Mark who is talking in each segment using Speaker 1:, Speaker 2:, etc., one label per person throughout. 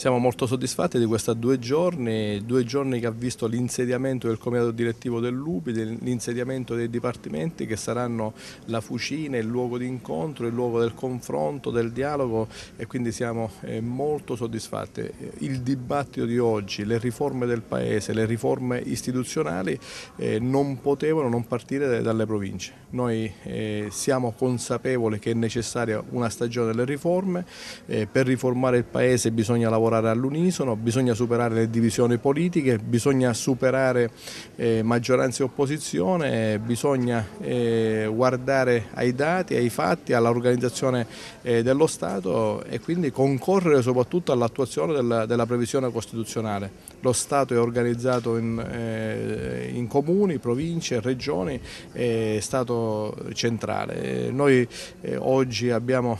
Speaker 1: Siamo molto soddisfatti di questi due giorni, due giorni che ha visto l'insediamento del comitato direttivo dell'UPI, l'insediamento dei dipartimenti che saranno la fucina, il luogo di incontro, il luogo del confronto, del dialogo e quindi siamo eh, molto soddisfatti. Il dibattito di oggi, le riforme del Paese, le riforme istituzionali eh, non potevano non partire dalle province. Noi eh, siamo consapevoli che è necessaria una stagione delle riforme, per riformare il Paese bisogna lavorare lavorare all'unisono, bisogna superare le divisioni politiche, bisogna superare eh, maggioranza e opposizione, bisogna eh, guardare ai dati, ai fatti, all'organizzazione eh, dello Stato e quindi concorrere soprattutto all'attuazione della, della, previsione costituzionale. Lo Stato è organizzato in, eh, in comuni, province, regioni, eh, Stato centrale. Eh, noi eh, oggi abbiamo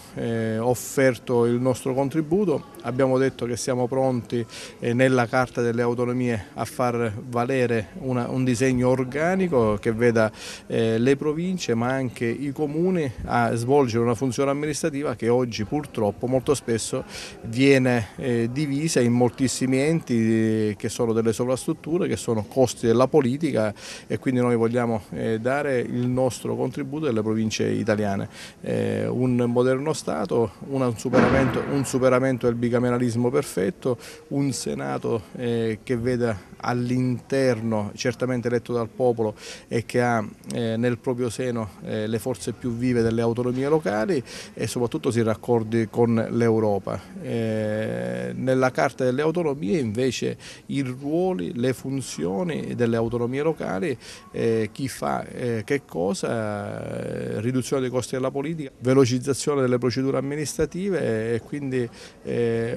Speaker 1: offerto il nostro contributo, abbiamo detto che che siamo pronti eh, nella Carta delle Autonomie a far valere una, un disegno organico che veda eh, le province ma anche i comuni a svolgere una funzione amministrativa che oggi purtroppo molto spesso viene eh, divisa in moltissimi enti che sono delle sovrastrutture, che sono costi della politica e quindi noi vogliamo dare il nostro contributo alle province italiane. un moderno Stato, un superamento, un superamento del bicameralismo per perfetto, un Senato eh, che veda all'interno, certamente eletto dal popolo e che ha eh, nel proprio seno eh, le forze più vive delle autonomie locali e soprattutto si raccordi con l'Europa. Eh, nella Carta delle Autonomie invece i ruoli, le funzioni delle autonomie locali, eh, chi fa eh, che cosa, riduzione dei costi della politica, velocizzazione delle procedure amministrative e quindi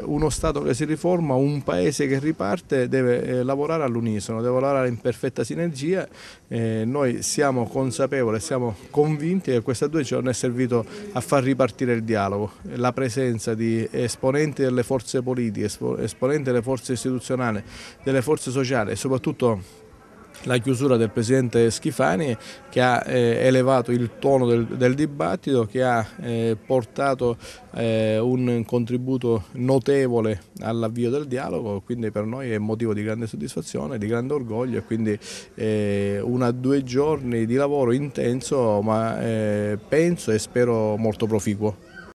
Speaker 1: uno Stato Stato che si riforma, un Paese che riparte deve eh, lavorare all'unisono, deve lavorare in perfetta sinergia. Eh, noi siamo consapevoli, siamo convinti che questi due giorni è servito a far ripartire il dialogo. La presenza di esponenti delle forze politiche, esponenti delle forze istituzionali, delle forze sociali e soprattutto la chiusura del presidente Schifani che ha eh, elevato il tono del, del dibattito, che ha eh, portato eh, un contributo notevole all'avvio del dialogo, quindi per noi è motivo di grande soddisfazione, di grande orgoglio e quindi eh, una due giorni di lavoro intenso ma eh, penso e spero molto proficuo.